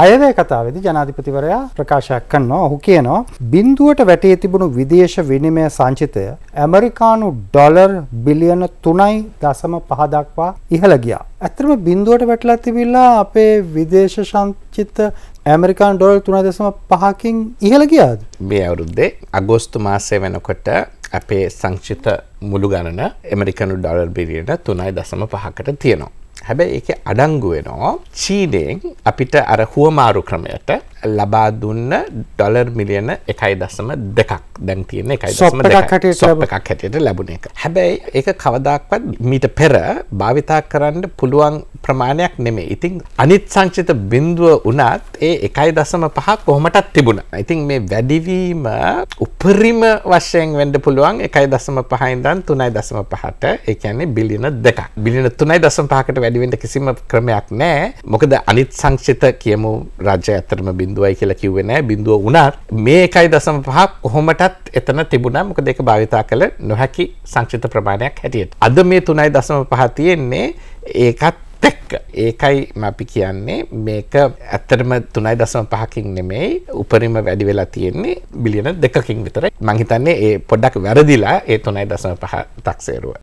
අයවැය කතාවේදී ජනාධිපතිවරයා ප්‍රකාශයක් කරනවා. ඔහු කියනවා බිඳුවට වැටී තිබුණු විදේශ විනිමය සංචිතය ඇමරිකානු ඩොලර් බිලියන 3.5 දක්වා ඉහළ ගියා. ඇත්තටම බිඳුවට වැටලා තිබිලා අපේ විදේශ සංචිත ඇමරිකාන් ඩොල් 3.5කින් ඉහළ ගියාද? මේ අවුරුද්දේ අගෝස්තු මාසය වෙනකොට අපේ සංචිත මුළු ගණන ඇමරිකනු ඩොලර් බිලියන 3.5කට තියෙනවා. හැබැයි ඒක අඩංගුවෙනවා චීනයෙන් අපිට අර හුවමාරු ක්‍රමයට ලබා දුන්න ඩොලර් මිලියන එකයි දසම දෙකක් දැන් තියෙන එකයි දසම එකක් හැටියට ලැබුණ එක හැබැයි ඒක කවදක්වත් මීට පෙර භාවිතා කරන්න පුළුවන් ප්‍රමාණයක් නෙමේ ඉතිං අනිත් සංචිත බින්දුව වනත් ඒ එකයි දසම පහ කොහොමටත් තිබුණ ඉතින් මේ වැඩිවීම උපරිම වශයෙන් වඩ පුළුවන් එකයි දසම පහයින්දන් තුනයි දසම පහට ඒකන්නේ බිලින දෙකක් බිලින තුනයි දසම් පහකට වැඩිවෙන්ට කිසිම ක්‍රමයක් නෑ මොකද අනිත් සං සංක්ෂිත කියමු රජ ඇතරම බිඳුවයි කියලා කිව්වේ නෑ බිඳුව වුණත් මේ 1.5 කොහොමටත් එතන තිබුණා මොකද ඒක භාවිතා කළ නොහැකි සංක්ෂිත ප්‍රමාණයක් හැටියට. අද මේ 3.5 තියෙන්නේ ඒකත් එක්ක ඒකයි අපි කියන්නේ මේක ඇත්තටම 3.5කින් නෙමෙයි උපරිම වැඩි වෙලා තියෙන්නේ බිලියන 2කින් විතරයි මං හිතන්නේ ඒ පොඩ්ඩක් වැරදිලා ඒ 3.5 තක්සේරුව